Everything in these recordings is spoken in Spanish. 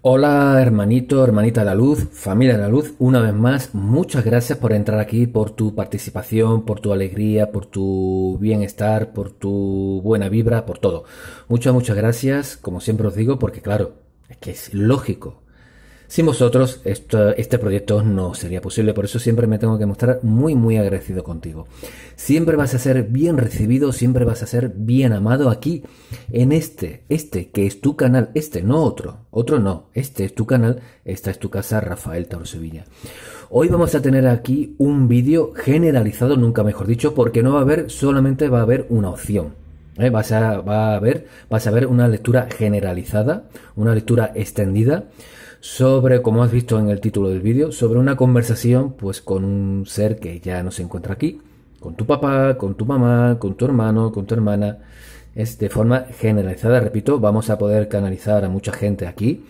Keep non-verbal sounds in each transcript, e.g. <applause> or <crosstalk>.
Hola hermanito, hermanita de la luz, familia de la luz, una vez más, muchas gracias por entrar aquí, por tu participación, por tu alegría, por tu bienestar, por tu buena vibra, por todo. Muchas, muchas gracias, como siempre os digo, porque claro, es que es lógico sin vosotros este proyecto no sería posible, por eso siempre me tengo que mostrar muy muy agradecido contigo. Siempre vas a ser bien recibido, siempre vas a ser bien amado aquí en este, este que es tu canal, este no otro, otro no, este es tu canal, esta es tu casa Rafael Tauro Sevilla. Hoy vamos a tener aquí un vídeo generalizado, nunca mejor dicho, porque no va a haber, solamente va a haber una opción. ¿eh? va a ver, vas a ver una lectura generalizada, una lectura extendida sobre, como has visto en el título del vídeo, sobre una conversación pues con un ser que ya no se encuentra aquí, con tu papá, con tu mamá, con tu hermano, con tu hermana. Es de forma generalizada, repito, vamos a poder canalizar a mucha gente aquí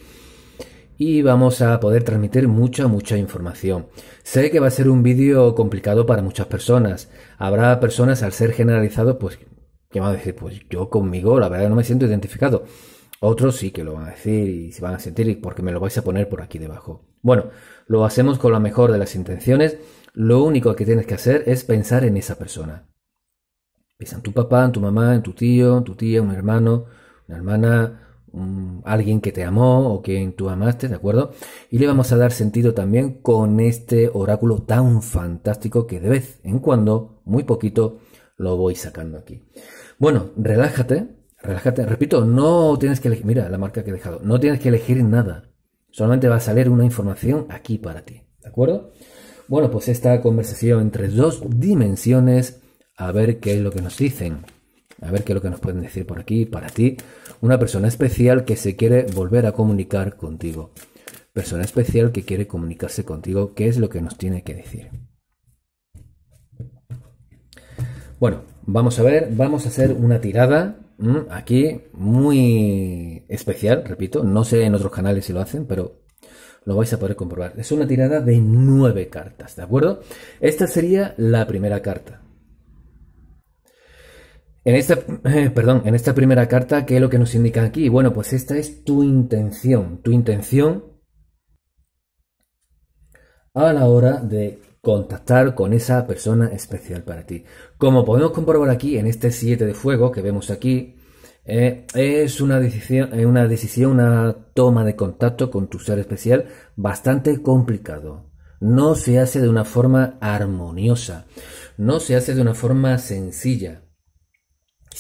y vamos a poder transmitir mucha, mucha información. Sé que va a ser un vídeo complicado para muchas personas. Habrá personas al ser generalizado, pues, que van a decir, pues yo conmigo, la verdad no me siento identificado. Otros sí que lo van a decir y se van a sentir y porque me lo vais a poner por aquí debajo. Bueno, lo hacemos con la mejor de las intenciones. Lo único que tienes que hacer es pensar en esa persona. Piensa en tu papá, en tu mamá, en tu tío, en tu tía, un hermano, una hermana, alguien que te amó o quien tú amaste, ¿de acuerdo? Y le vamos a dar sentido también con este oráculo tan fantástico que de vez en cuando, muy poquito, lo voy sacando aquí. Bueno, relájate, relájate. Repito, no tienes que elegir, mira la marca que he dejado, no tienes que elegir nada. Solamente va a salir una información aquí para ti, ¿de acuerdo? Bueno, pues esta conversación entre dos dimensiones, a ver qué es lo que nos dicen, a ver qué es lo que nos pueden decir por aquí, para ti, una persona especial que se quiere volver a comunicar contigo, persona especial que quiere comunicarse contigo, qué es lo que nos tiene que decir. Bueno, vamos a ver, vamos a hacer una tirada Mm, aquí muy especial, repito, no sé en otros canales si lo hacen, pero lo vais a poder comprobar. Es una tirada de nueve cartas, ¿de acuerdo? Esta sería la primera carta. En esta, <clears throat> perdón, en esta primera carta, ¿qué es lo que nos indica aquí? Bueno, pues esta es tu intención, tu intención a la hora de contactar con esa persona especial para ti. Como podemos comprobar aquí en este 7 de fuego que vemos aquí, eh, es una decisión, eh, una decisión, una toma de contacto con tu ser especial bastante complicado. No se hace de una forma armoniosa, no se hace de una forma sencilla.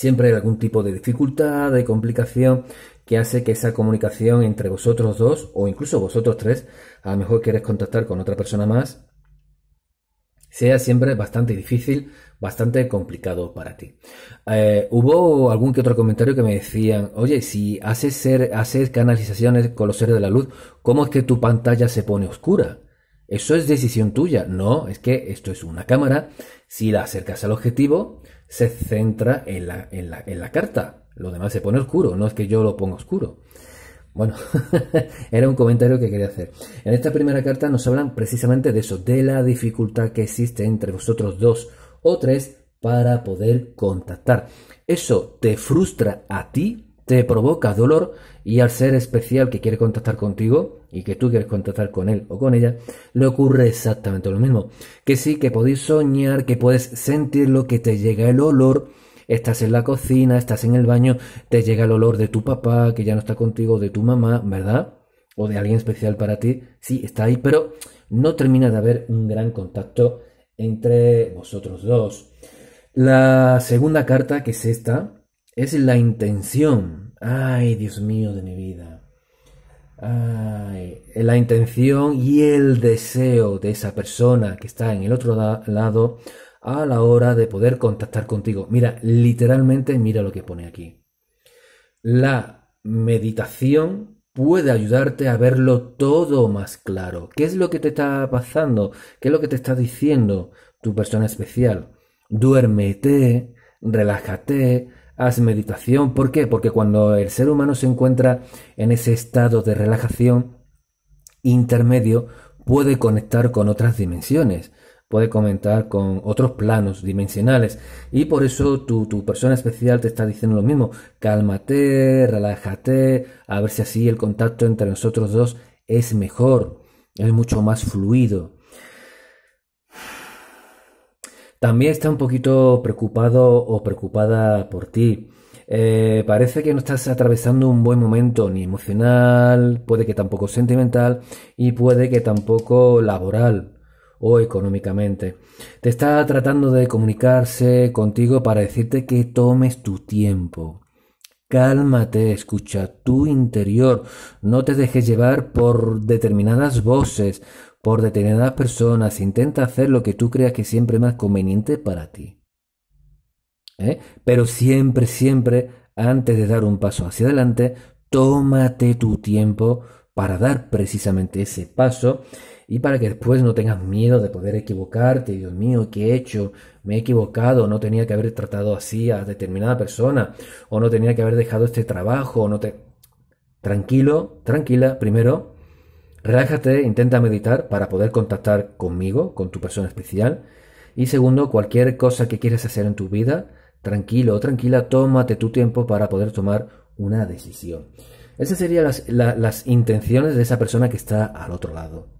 Siempre hay algún tipo de dificultad, de complicación que hace que esa comunicación entre vosotros dos o incluso vosotros tres, a lo mejor quieres contactar con otra persona más, sea siempre bastante difícil, bastante complicado para ti. Eh, hubo algún que otro comentario que me decían, oye, si haces, ser, haces canalizaciones con los seres de la luz, ¿cómo es que tu pantalla se pone oscura? Eso es decisión tuya. No, es que esto es una cámara. Si la acercas al objetivo, se centra en la, en la, en la carta. Lo demás se pone oscuro, no es que yo lo ponga oscuro. Bueno, <laughs> era un comentario que quería hacer. En esta primera carta nos hablan precisamente de eso, de la dificultad que existe entre vosotros dos o tres para poder contactar. Eso te frustra a ti, te provoca dolor y al ser especial que quiere contactar contigo y que tú quieres contactar con él o con ella, le ocurre exactamente lo mismo. Que sí, que podéis soñar, que puedes sentir lo que te llega el olor, estás en la cocina, estás en el baño, te llega el olor de tu papá, que ya no está contigo, de tu mamá, ¿verdad? O de alguien especial para ti. Sí, está ahí, pero no termina de haber un gran contacto entre vosotros dos. La segunda carta, que es esta, es la intención. Ay, Dios mío de mi vida. Ay, la intención y el deseo de esa persona que está en el otro lado a la hora de poder contactar contigo. Mira, literalmente mira lo que pone aquí. La meditación puede ayudarte a verlo todo más claro. ¿Qué es lo que te está pasando? ¿Qué es lo que te está diciendo tu persona especial? Duérmete, relájate, haz meditación. ¿Por qué? Porque cuando el ser humano se encuentra en ese estado de relajación intermedio, puede conectar con otras dimensiones puede comentar con otros planos dimensionales. Y por eso tu, persona especial te está diciendo lo mismo. Cálmate, relájate, a ver si así el contacto entre nosotros dos es mejor, es mucho más fluido. También está un poquito preocupado o preocupada por ti. Eh, parece que no estás atravesando un buen momento, ni emocional, puede que tampoco sentimental y puede que tampoco laboral o económicamente. Te está tratando de comunicarse contigo para decirte que tomes tu tiempo. Cálmate, escucha tu interior, no te dejes llevar por determinadas voces, por determinadas personas, intenta hacer lo que tú creas que siempre más conveniente para ti. ¿Eh? Pero siempre, siempre, antes de dar un paso hacia adelante, tómate tu tiempo para dar precisamente ese paso y para que después no tengas miedo de poder equivocarte, Dios mío, ¿qué he hecho? Me he equivocado, no tenía que haber tratado así a determinada persona, o no tenía que haber dejado este trabajo, o no te... Tranquilo, tranquila, primero, relájate, intenta meditar para poder contactar conmigo, con tu persona especial, y segundo, cualquier cosa que quieras hacer en tu vida, tranquilo o tranquila, tómate tu tiempo para poder tomar una decisión. Esas serían las intenciones de esa persona que está al otro lado.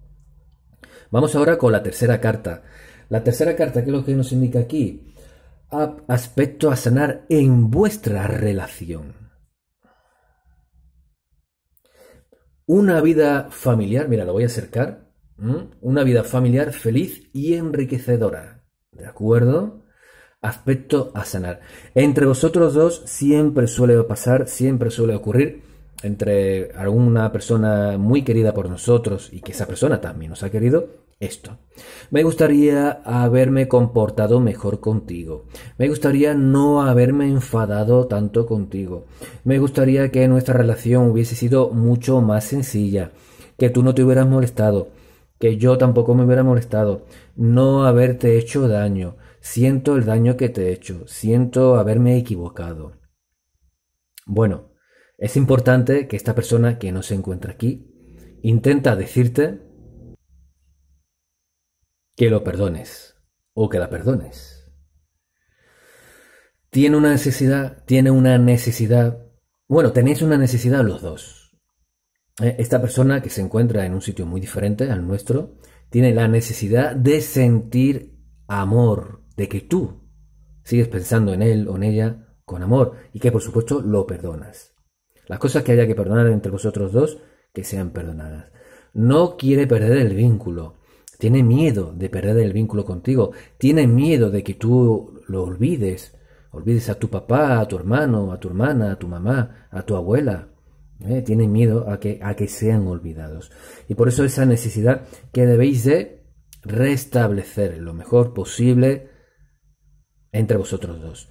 Vamos ahora con la tercera carta. La tercera carta, ¿qué es lo que nos indica aquí? aspecto a sanar en vuestra relación. Una vida familiar, mira, lo voy a acercar. Una vida familiar feliz y enriquecedora. ¿De acuerdo? Aspecto a sanar. Entre vosotros dos siempre suele pasar, siempre suele ocurrir entre alguna persona muy querida por nosotros y que esa persona también nos ha querido, esto. Me gustaría haberme comportado mejor contigo. Me gustaría no haberme enfadado tanto contigo. Me gustaría que nuestra relación hubiese sido mucho más sencilla, que tú no te hubieras molestado, que yo tampoco me hubiera molestado, no haberte hecho daño. Siento el daño que te he hecho, siento haberme equivocado. Bueno, es importante que esta persona que no se encuentra aquí intenta decirte que lo perdones o que la perdones. Tiene una necesidad, tiene una necesidad, bueno, tenéis una necesidad los dos. Eh, esta persona que se encuentra en un sitio muy diferente al nuestro, tiene la necesidad de sentir amor, de que tú sigues pensando en él o en ella con amor y que por supuesto lo perdonas. Las cosas que haya que perdonar entre vosotros dos, que sean perdonadas. No quiere perder el vínculo. Tiene miedo de perder el vínculo contigo. Tiene miedo de que tú lo olvides. Olvides a tu papá, a tu hermano, a tu hermana, a tu mamá, a tu abuela. ¿eh? Tiene miedo a que sean olvidados. Y por eso esa necesidad que debéis de restablecer lo mejor posible entre vosotros dos.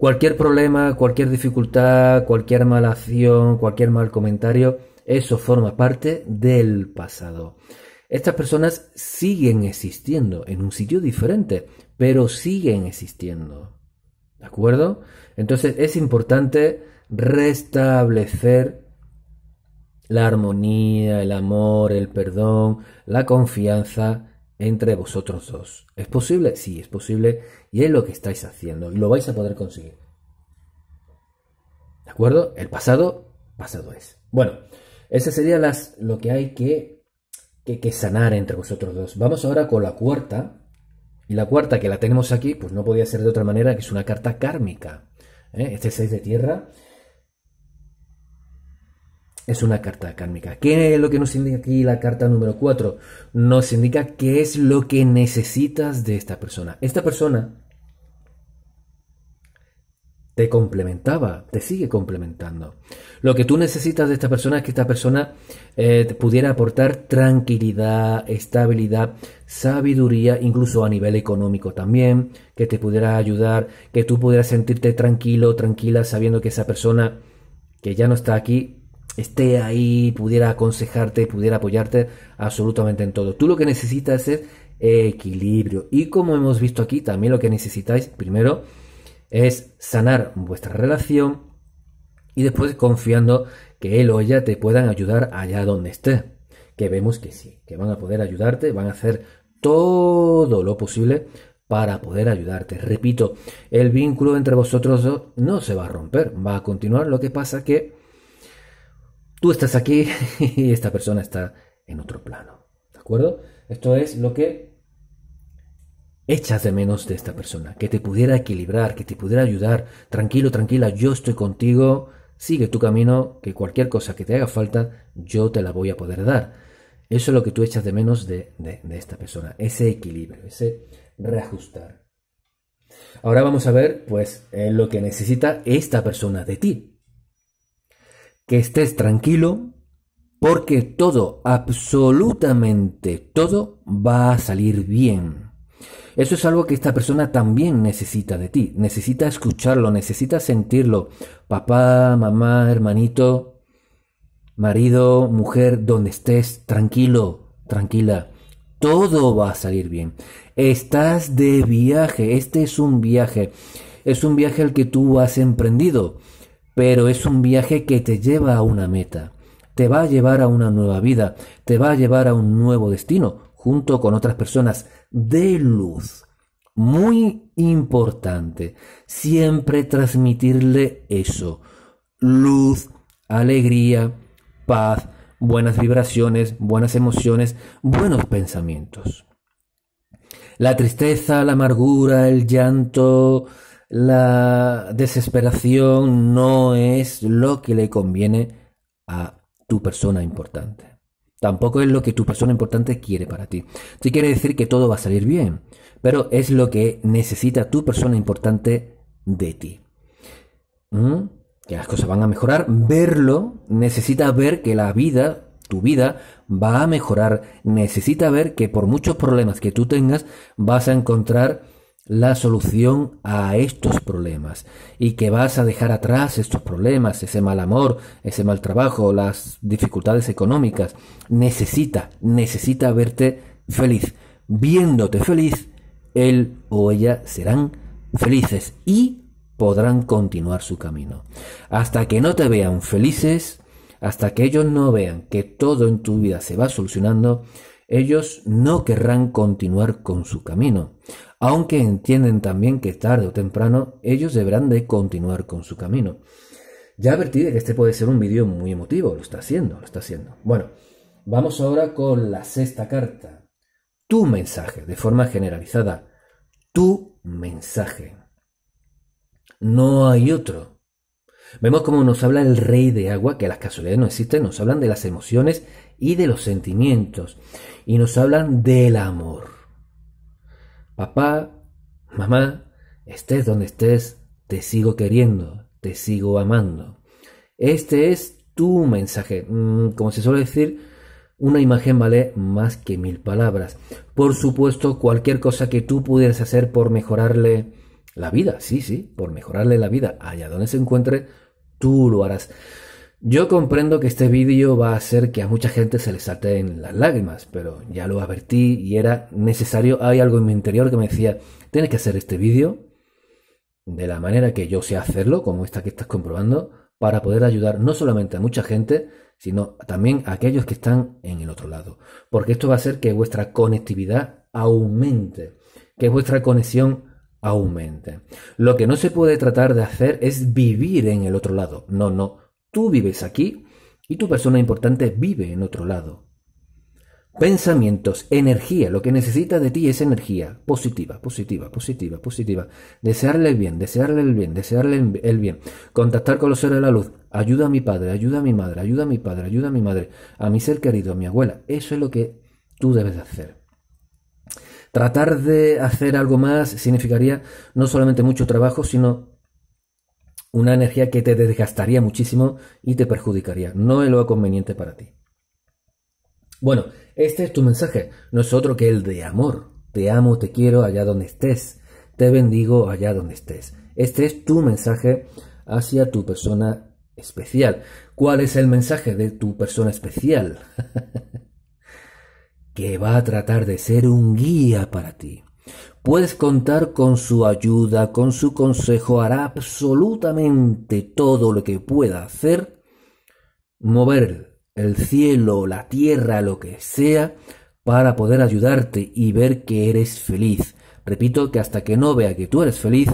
Cualquier problema, cualquier dificultad, cualquier mala acción, cualquier mal comentario, eso forma parte del pasado. Estas personas siguen existiendo en un sitio diferente, pero siguen existiendo. ¿De acuerdo? Entonces es importante restablecer la armonía, el amor, el perdón, la confianza entre vosotros dos. ¿Es posible? Sí, es posible y es lo que estáis haciendo y lo vais a poder conseguir. ¿De acuerdo? El pasado, pasado es. Bueno, ese sería las, lo que hay que, sanar entre vosotros dos. Vamos ahora con la cuarta. Y la cuarta que la tenemos aquí, pues no podía ser de otra manera, que es una carta kármica. ¿eh? Este 6 de tierra es una carta kármica. ¿Qué es lo que nos indica aquí la carta número 4? Nos indica qué es lo que necesitas de esta persona. Esta persona te complementaba, te sigue complementando. Lo que tú necesitas de esta persona es que esta persona eh, te pudiera aportar tranquilidad, estabilidad, sabiduría, incluso a nivel económico también, que te pudiera ayudar, que tú pudieras sentirte tranquilo, tranquila, sabiendo que esa persona que ya no está aquí, esté ahí, pudiera aconsejarte, pudiera apoyarte absolutamente en todo. Tú lo que necesitas es equilibrio. Y como hemos visto aquí, también lo que necesitáis primero es sanar vuestra relación y después confiando que él o ella te puedan ayudar allá donde esté. Que vemos que sí, que van a poder ayudarte, van a hacer todo lo posible para poder ayudarte. Repito, el vínculo entre vosotros dos no se va a romper, va a continuar. Lo que pasa que Tú estás aquí <laughs> y esta persona está en otro plano. ¿De acuerdo? Esto es lo que echas de menos de esta persona. Que te pudiera equilibrar, que te pudiera ayudar. Tranquilo, tranquila, yo estoy contigo. Sigue tu camino, que cualquier cosa que te haga falta, yo te la voy a poder dar. Eso es lo que tú echas de menos de, de, esta persona. Ese equilibrio, ese reajustar. Ahora vamos a ver, pues, eh, lo que necesita esta persona de ti que estés tranquilo porque todo, absolutamente todo va a salir bien. Eso es algo que esta persona también necesita de ti, necesita escucharlo, necesita sentirlo. Papá, mamá, hermanito, marido, mujer, donde estés, tranquilo, tranquila. Todo va a salir bien. Estás de viaje, este es un viaje, es un viaje al que tú has emprendido pero es un viaje que te lleva a una meta, te va a llevar a una nueva vida, te va a llevar a un nuevo destino, junto con otras personas de luz. Muy importante, siempre transmitirle eso, luz, alegría, paz, buenas vibraciones, buenas emociones, buenos pensamientos. La tristeza, la amargura, el llanto, la desesperación no es lo que le conviene a tu persona importante. Tampoco es lo que tu persona importante quiere para ti. Sí quiere decir que todo va a salir bien, pero es lo que necesita tu persona importante de ti. ¿Mm? Que las cosas van a mejorar. Verlo necesita ver que la vida, tu vida, va a mejorar. Necesita ver que por muchos problemas que tú tengas, vas a encontrar la solución a estos problemas y que vas a dejar atrás estos problemas, ese mal amor, ese mal trabajo, las dificultades económicas. Necesita, necesita verte feliz. Viéndote feliz, él o ella serán felices y podrán continuar su camino. Hasta que no te vean felices, hasta que ellos no vean que todo en tu vida se va solucionando, ellos no querrán continuar con su camino aunque entienden también que tarde o temprano ellos deberán de continuar con su camino. Ya advertí de que este puede ser un vídeo muy emotivo, lo está haciendo, lo está haciendo. Bueno, vamos ahora con la sexta carta. Tu mensaje, de forma generalizada, tu mensaje. No hay otro. Vemos cómo nos habla el rey de agua, que las casualidades no existen, nos hablan de las emociones y de los sentimientos, y nos hablan del amor. Papá, mamá, estés donde estés, te sigo queriendo, te sigo amando. Este es tu mensaje, mm, como se suele decir, una imagen vale más que mil palabras. Por supuesto, cualquier cosa que tú pudieras hacer por mejorarle la vida, sí, sí, por mejorarle la vida, allá donde se encuentre, tú lo harás. Yo comprendo que este vídeo va a hacer que a mucha gente se le salten las lágrimas, pero ya lo advertí y era necesario. Hay algo en mi interior que me decía, tienes que hacer este vídeo de la manera que yo sé hacerlo, como esta que estás comprobando, para poder ayudar no solamente a mucha gente, sino también a aquellos que están en el otro lado. Porque esto va a hacer que vuestra conectividad aumente, que vuestra conexión aumente. Lo que no se puede tratar de hacer es vivir en el otro lado. No, no. Tú vives aquí y tu persona importante vive en otro lado. Pensamientos, energía, lo que necesita de ti es energía positiva, positiva, positiva, positiva. Desearle el bien, desearle el bien, desearle el bien. Contactar con los seres de la luz. Ayuda a mi padre, ayuda a mi madre, ayuda a mi padre, ayuda a mi madre, a mi ser querido, a mi abuela. Eso es lo que tú debes hacer. Tratar de hacer algo más significaría no solamente mucho trabajo, sino una energía que te desgastaría muchísimo y te perjudicaría. No es lo conveniente para ti. Bueno, este es tu mensaje. No es otro que el de amor. Te amo, te quiero allá donde estés. Te bendigo allá donde estés. Este es tu mensaje hacia tu persona especial. ¿Cuál es el mensaje de tu persona especial? <laughs> que va a tratar de ser un guía para ti. Puedes contar con su ayuda, con su consejo, hará absolutamente todo lo que pueda hacer, mover el cielo, la tierra, lo que sea, para poder ayudarte y ver que eres feliz. Repito que hasta que no vea que tú eres feliz,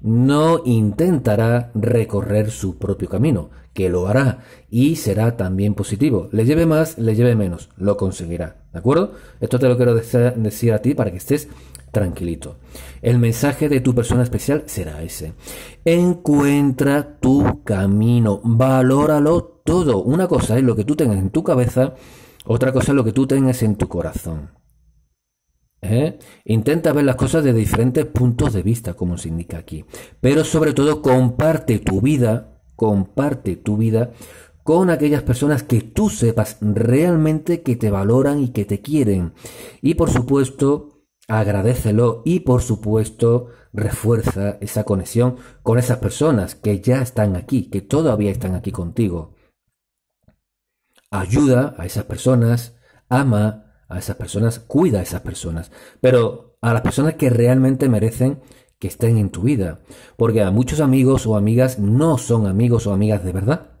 no intentará recorrer su propio camino, que lo hará y será también positivo. Le lleve más, le lleve menos, lo conseguirá. ¿De acuerdo? Esto te lo quiero decir a ti para que estés tranquilito. El mensaje de tu persona especial será ese. Encuentra tu camino, valóralo todo. Una cosa es lo que tú tengas en tu cabeza, otra cosa es lo que tú tengas en tu corazón. ¿Eh? Intenta ver las cosas de diferentes puntos de vista, como se indica aquí. Pero sobre todo comparte tu vida, comparte tu vida con aquellas personas que tú sepas realmente que te valoran y que te quieren. Y por supuesto, agradecelo y por supuesto refuerza esa conexión con esas personas que ya están aquí, que todavía están aquí contigo. Ayuda a esas personas, ama a esas personas, cuida a esas personas, pero a las personas que realmente merecen que estén en tu vida, porque a muchos amigos o amigas no son amigos o amigas de verdad.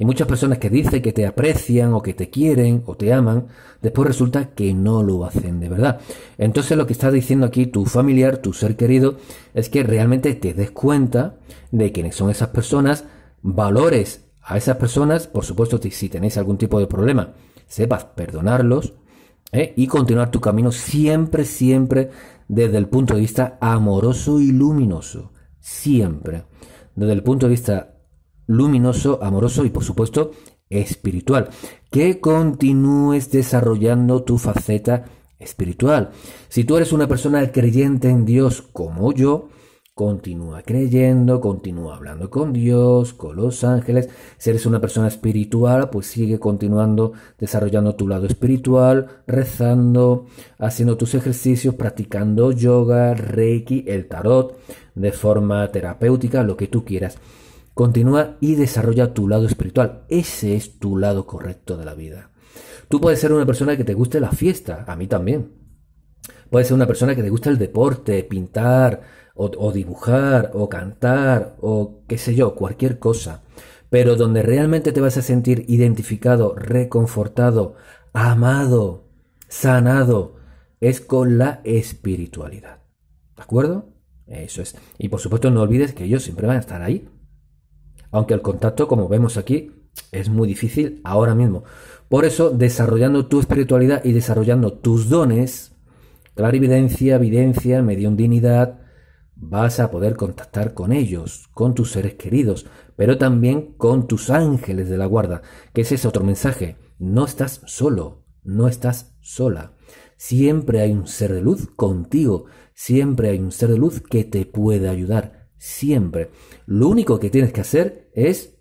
Y muchas personas que dicen que te aprecian o que te quieren o te aman, después resulta que no lo hacen de verdad. Entonces lo que está diciendo aquí tu familiar, tu ser querido, es que realmente te des cuenta de quiénes son esas personas, valores a esas personas, por supuesto si tenéis algún tipo de problema, sepas perdonarlos ¿eh? y continuar tu camino siempre, siempre desde el punto de vista amoroso y luminoso. Siempre. Desde el punto de vista luminoso, amoroso y por supuesto espiritual. Que continúes desarrollando tu faceta espiritual. Si tú eres una persona creyente en Dios como yo, continúa creyendo, continúa hablando con Dios, con los ángeles. Si eres una persona espiritual, pues sigue continuando desarrollando tu lado espiritual, rezando, haciendo tus ejercicios, practicando yoga, reiki, el tarot, de forma terapéutica, lo que tú quieras. Continúa y desarrolla tu lado espiritual. Ese es tu lado correcto de la vida. Tú puedes ser una persona que te guste la fiesta, a mí también. Puedes ser una persona que te guste el deporte, pintar, o, o dibujar, o cantar, o qué sé yo, cualquier cosa. Pero donde realmente te vas a sentir identificado, reconfortado, amado, sanado, es con la espiritualidad. ¿De acuerdo? Eso es. Y por supuesto no olvides que ellos siempre van a estar ahí aunque el contacto, como vemos aquí, es muy difícil ahora mismo. Por eso, desarrollando tu espiritualidad y desarrollando tus dones, clarividencia, evidencia, dignidad vas a poder contactar con ellos, con tus seres queridos, pero también con tus ángeles de la guarda, que ese otro mensaje. No estás solo, no estás sola. Siempre hay un ser de luz contigo, siempre hay un ser de luz que te puede ayudar siempre. Lo único que tienes que hacer es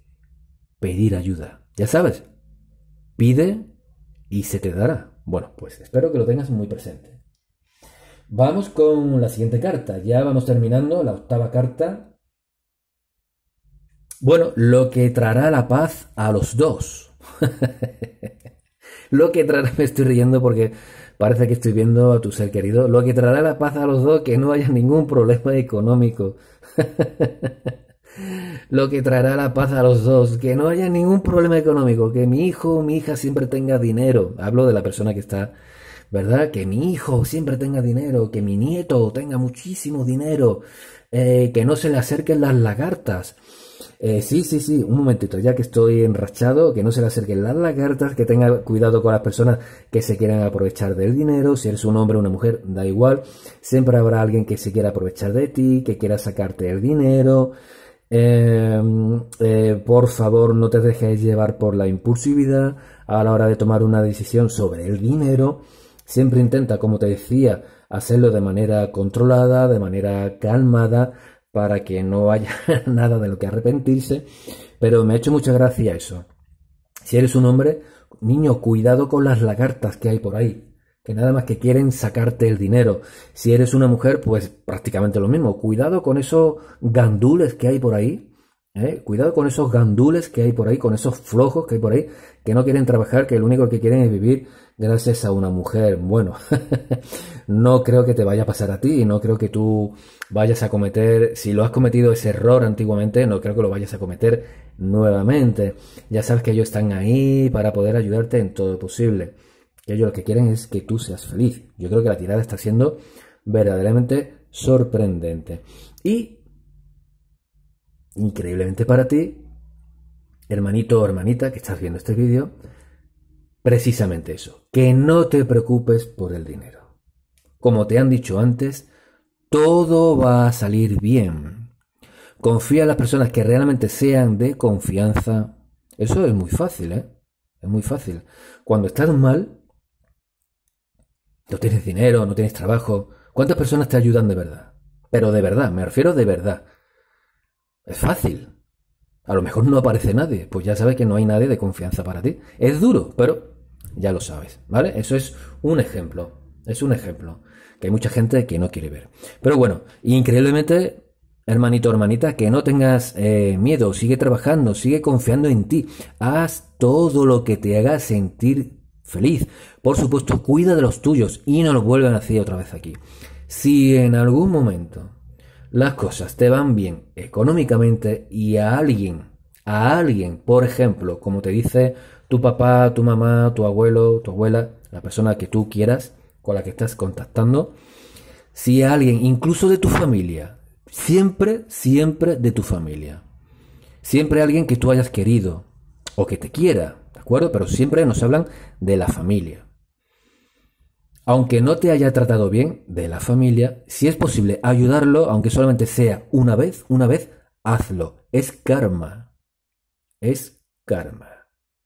pedir ayuda. Ya sabes, pide y se te dará. Bueno, pues espero que lo tengas muy presente. Vamos con la siguiente carta. Ya vamos terminando la octava carta. Bueno, lo que traerá la paz a los dos. <laughs> lo que traerá, me estoy riendo porque parece que estoy viendo a tu ser querido. Lo que traerá la paz a los dos, que no haya ningún problema económico <laughs> Lo que traerá la paz a los dos, que no haya ningún problema económico, que mi hijo o mi hija siempre tenga dinero. Hablo de la persona que está, ¿verdad? Que mi hijo siempre tenga dinero, que mi nieto tenga muchísimo dinero, eh, que no se le acerquen las lagartas. Eh, sí, sí, sí, un momentito, ya que estoy enrachado, que no se le acerquen las lagartas, que tenga cuidado con las personas que se quieran aprovechar del dinero, si eres un hombre o una mujer, da igual, siempre habrá alguien que se quiera aprovechar de ti, que quiera sacarte el dinero. Em, eh, por favor, no te dejes llevar por la impulsividad a la hora de tomar una decisión sobre el dinero. Siempre intenta, como te decía, hacerlo de manera controlada, de manera calmada, para que no haya <laughs> nada de lo que arrepentirse, pero me ha hecho mucha gracia eso. Si eres un hombre, niño, cuidado con las lagartas que hay por ahí, que nada más que quieren sacarte el dinero. Si eres una mujer, pues prácticamente lo mismo. Cuidado con esos gandules que hay por ahí, ¿eh? cuidado con esos gandules que hay por ahí, con esos flojos que hay por ahí, que no quieren trabajar, que lo único que quieren es vivir gracias a una mujer. Bueno, <laughs> no creo que te vaya a pasar a ti, no creo que tú vayas a cometer, si lo has cometido ese error antiguamente, no creo que lo vayas a cometer nuevamente. Ya sabes que ellos están ahí para poder ayudarte en todo lo posible. ellos lo que quieren es que tú seas feliz. Yo creo que la tirada está siendo verdaderamente sorprendente. Y increíblemente para ti, hermanito o hermanita que estás viendo este vídeo, precisamente eso, que no te preocupes por el dinero. Como te han dicho antes, todo va a salir bien. Confía en las personas que realmente sean de confianza. Eso es muy fácil, ¿eh? Es muy fácil. Cuando estás mal, no tienes dinero, no tienes trabajo, ¿cuántas personas te ayudan de verdad? Pero de verdad, me refiero de verdad, es fácil. A lo mejor no aparece nadie, pues ya sabes que no hay nadie de confianza para ti. Es duro, pero ya lo sabes, ¿vale? Eso es un ejemplo, es un ejemplo que hay mucha gente que no quiere ver. Pero bueno, increíblemente, hermanito, hermanita, que no tengas eh, miedo, sigue trabajando, sigue confiando en ti, haz todo lo que te haga sentir feliz. Por supuesto, cuida de los tuyos y no los vuelvan a hacer otra vez aquí. Si en algún momento las cosas te van bien económicamente y a alguien, a alguien, por ejemplo, como te dice tu papá, tu mamá, tu abuelo, tu abuela, la persona que tú quieras, con la que estás contactando, si a alguien, incluso de tu familia, siempre, siempre de tu familia, siempre alguien que tú hayas querido o que te quiera, ¿de acuerdo? Pero siempre nos hablan de la familia aunque no te haya tratado bien de la familia, si es posible ayudarlo, aunque solamente sea una vez, una vez, hazlo. Es karma. Es karma.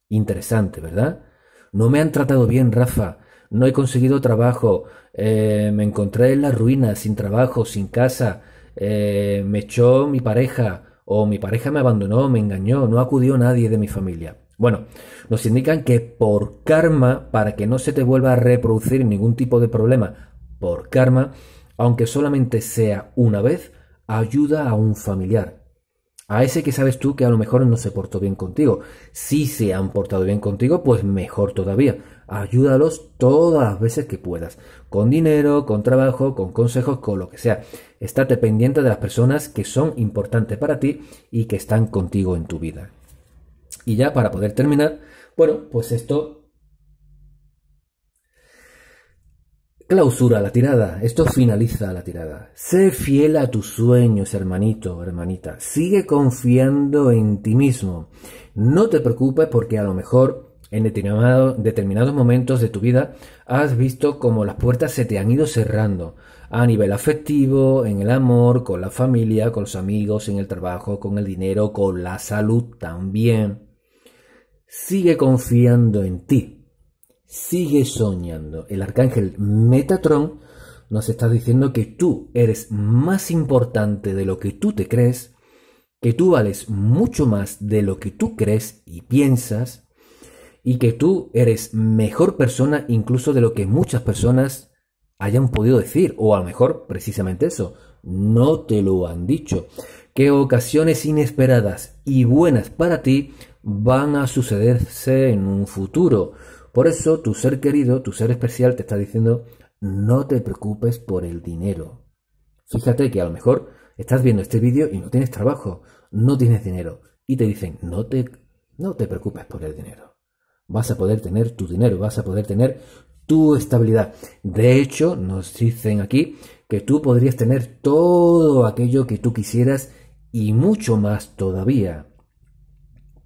Interesante, ¿verdad? No me han tratado bien, Rafa. No he conseguido trabajo. Eh, me encontré en la ruina, sin trabajo, sin casa. Eh, me echó mi pareja. O mi pareja me abandonó, me engañó. No acudió nadie de mi familia. Bueno, nos indican que por karma, para que no se te vuelva a reproducir ningún tipo de problema, por karma, aunque solamente sea una vez, ayuda a un familiar. A ese que sabes tú que a lo mejor no se portó bien contigo. Si se han portado bien contigo, pues mejor todavía. Ayúdalos todas las veces que puedas. Con dinero, con trabajo, con consejos, con lo que sea. Estate pendiente de las personas que son importantes para ti y que están contigo en tu vida. Y ya para poder terminar, bueno, pues esto clausura la tirada, esto finaliza la tirada. Sé fiel a tus sueños, hermanito, hermanita. Sigue confiando en ti mismo. No te preocupes porque a lo mejor en determinados momentos de tu vida has visto como las puertas se te han ido cerrando a nivel afectivo, en el amor, con la familia, con los amigos, en el trabajo, con el dinero, con la salud también. Sigue confiando en ti. Sigue soñando. El arcángel Metatron nos está diciendo que tú eres más importante de lo que tú te crees, que tú vales mucho más de lo que tú crees y piensas, y que tú eres mejor persona incluso de lo que muchas personas hayan podido decir, o a lo mejor precisamente eso, no te lo han dicho, que ocasiones inesperadas y buenas para ti van a sucederse en un futuro. Por eso tu ser querido, tu ser especial te está diciendo, no te preocupes por el dinero. Fíjate que a lo mejor estás viendo este vídeo y no tienes trabajo, no tienes dinero, y te dicen, no te, no te preocupes por el dinero. Vas a poder tener tu dinero, vas a poder tener tu estabilidad. De hecho, nos dicen aquí que tú podrías tener todo aquello que tú quisieras y mucho más todavía.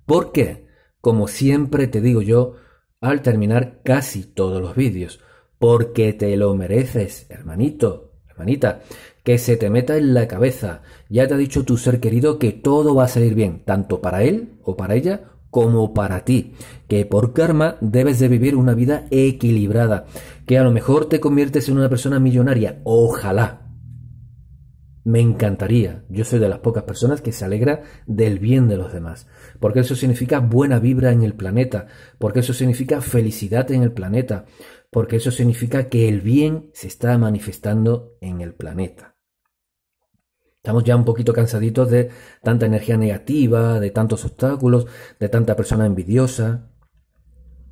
¿Por qué? Como siempre te digo yo al terminar casi todos los vídeos, porque te lo mereces, hermanito, hermanita, que se te meta en la cabeza. Ya te ha dicho tu ser querido que todo va a salir bien, tanto para él o para ella como para ti, que por karma debes de vivir una vida equilibrada, que a lo mejor te conviertes en una persona millonaria, ojalá. Me encantaría, yo soy de las pocas personas que se alegra del bien de los demás, porque eso significa buena vibra en el planeta, porque eso significa felicidad en el planeta, porque eso significa que el bien se está manifestando en el planeta. Estamos ya un poquito cansaditos de tanta energía negativa, de tantos obstáculos, de tanta persona envidiosa,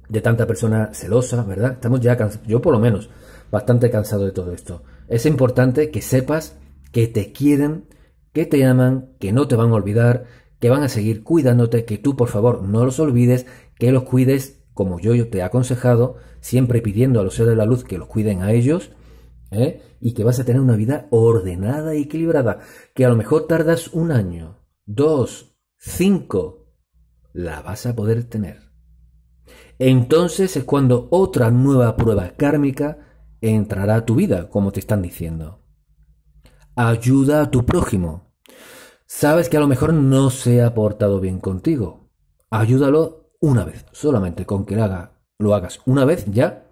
de tanta persona celosa, ¿verdad? Estamos ya cansados, yo por lo menos, bastante cansado de todo esto. Es importante que sepas que te quieren, que te aman, que no te van a olvidar, que van a seguir cuidándote, que tú por favor no los olvides, que los cuides como yo te he aconsejado, siempre pidiendo a los seres de la luz que los cuiden a ellos ¿eh? y que vas a tener una vida ordenada y equilibrada, que a lo mejor tardas un año, dos, cinco, la vas a poder tener. Entonces es cuando otra nueva prueba kármica entrará a tu vida, como te están diciendo. Ayuda a tu prójimo. Sabes que a lo mejor no se ha portado bien contigo. Ayúdalo una vez, solamente con que lo, haga, lo hagas una vez ya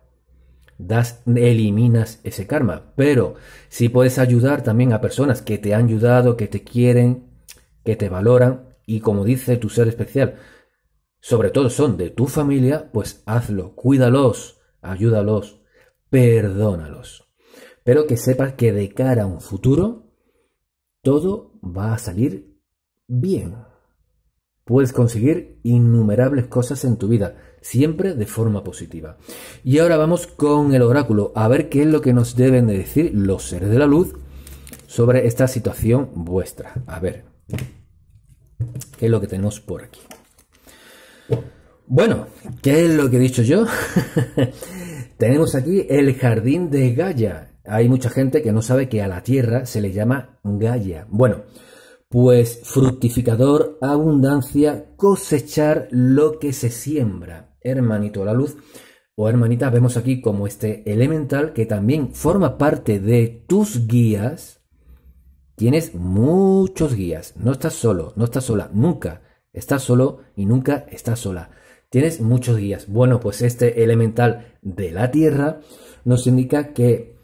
das, eliminas ese karma. Pero si puedes ayudar también a personas que te han ayudado, que te quieren, que te valoran, y como dice tu ser especial, sobre todo son de tu familia, pues hazlo, cuídalos, ayúdalos, perdónalos. Pero que sepas que de cara a un futuro, todo va a salir bien. Puedes conseguir innumerables cosas en tu vida siempre de forma positiva. Y ahora vamos con el oráculo, a ver qué es lo que nos deben de decir los seres de la luz sobre esta situación vuestra. A ver, qué es lo que tenemos por aquí. Bueno, ¿qué es lo que he dicho yo? <laughs> tenemos aquí el jardín de Gaia. Hay mucha gente que no sabe que a la tierra se le llama Gaia. Bueno, pues fructificador, abundancia, cosechar lo que se siembra hermanito la luz o hermanita, vemos aquí como este elemental que también forma parte de tus guías. Tienes muchos guías, no estás solo, no estás sola, nunca estás solo y nunca estás sola. Tienes muchos guías. Bueno, pues este elemental de la tierra nos indica que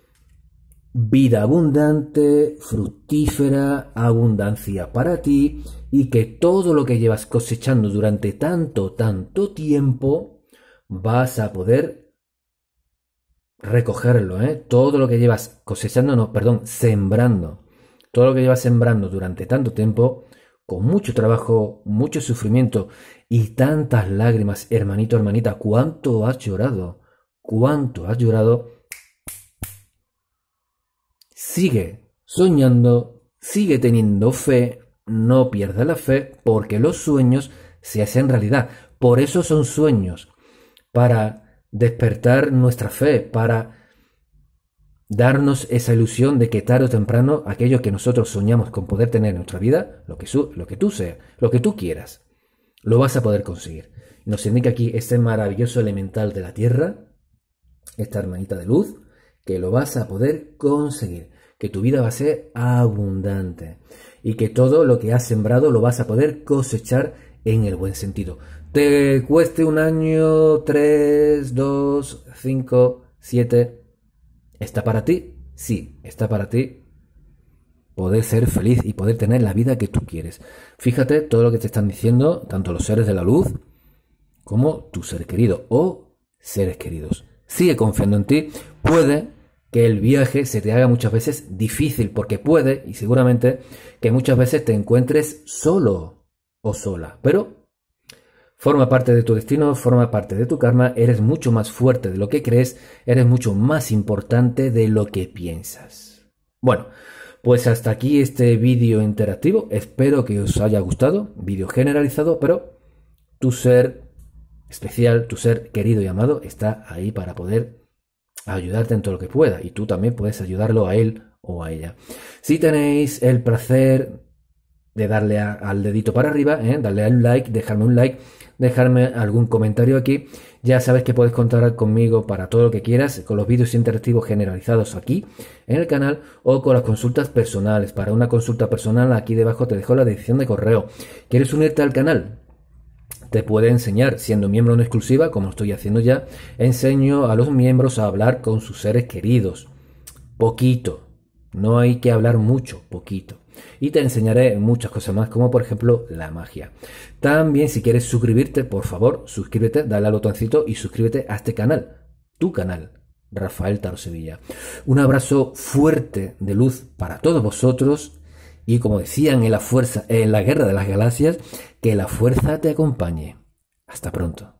vida abundante, fructífera, abundancia para ti, y que todo lo que llevas cosechando durante tanto, tanto tiempo, vas a poder recogerlo, ¿eh? Todo lo que llevas cosechando, no, perdón, sembrando. Todo lo que llevas sembrando durante tanto tiempo, con mucho trabajo, mucho sufrimiento y tantas lágrimas, hermanito, hermanita, ¿cuánto has llorado? ¿Cuánto has llorado? Sigue soñando, sigue teniendo fe, no pierda la fe porque los sueños se hacen realidad. Por eso son sueños, para despertar nuestra fe, para darnos esa ilusión de que tarde o temprano aquello que nosotros soñamos con poder tener en nuestra vida, lo que, lo que tú seas, lo que tú quieras, lo vas a poder conseguir. Nos indica aquí este maravilloso elemental de la tierra, esta hermanita de luz, que lo vas a poder conseguir, que tu vida va a ser abundante y que todo lo que has sembrado lo vas a poder cosechar en el buen sentido. Te cueste un año, tres dos cinco siete ¿Está para ti? Sí, está para ti poder ser feliz y poder tener la vida que tú quieres. Fíjate todo lo que te están diciendo, tanto los seres de la luz como tu ser querido o seres queridos. Sigue confiando en ti, puede que el viaje se te haga muchas veces difícil, porque puede, y seguramente, que muchas veces te encuentres solo o sola. Pero forma parte de tu destino, forma parte de tu karma, eres mucho más fuerte de lo que crees, eres mucho más importante de lo que piensas. Bueno, pues hasta aquí este vídeo interactivo, espero que os haya gustado, vídeo generalizado, pero tu ser especial, tu ser querido y amado está ahí para poder ayudarte en todo lo que pueda y tú también puedes ayudarlo a él o a ella. Si tenéis el placer de darle al dedito para arriba, ¿eh? darle al like, dejarme un like, dejarme algún comentario aquí. Ya sabes que puedes contar conmigo para todo lo que quieras, con los vídeos interactivos generalizados aquí en el canal o con las consultas personales. Para una consulta personal aquí debajo te dejo la dirección de correo. ¿Quieres unirte al canal? te puede enseñar. Siendo miembro no exclusiva, como estoy haciendo ya, enseño a los miembros a hablar con sus seres queridos. Poquito. No hay que hablar mucho, poquito. Y te enseñaré muchas cosas más, como por ejemplo la magia. También si quieres suscribirte, por favor, suscríbete, dale al botoncito y suscríbete a este canal. Tu canal, Rafael Taro Sevilla. Un abrazo fuerte de luz para todos vosotros y como decían en la fuerza, en la guerra de las galaxias, que la fuerza te acompañe. Hasta pronto.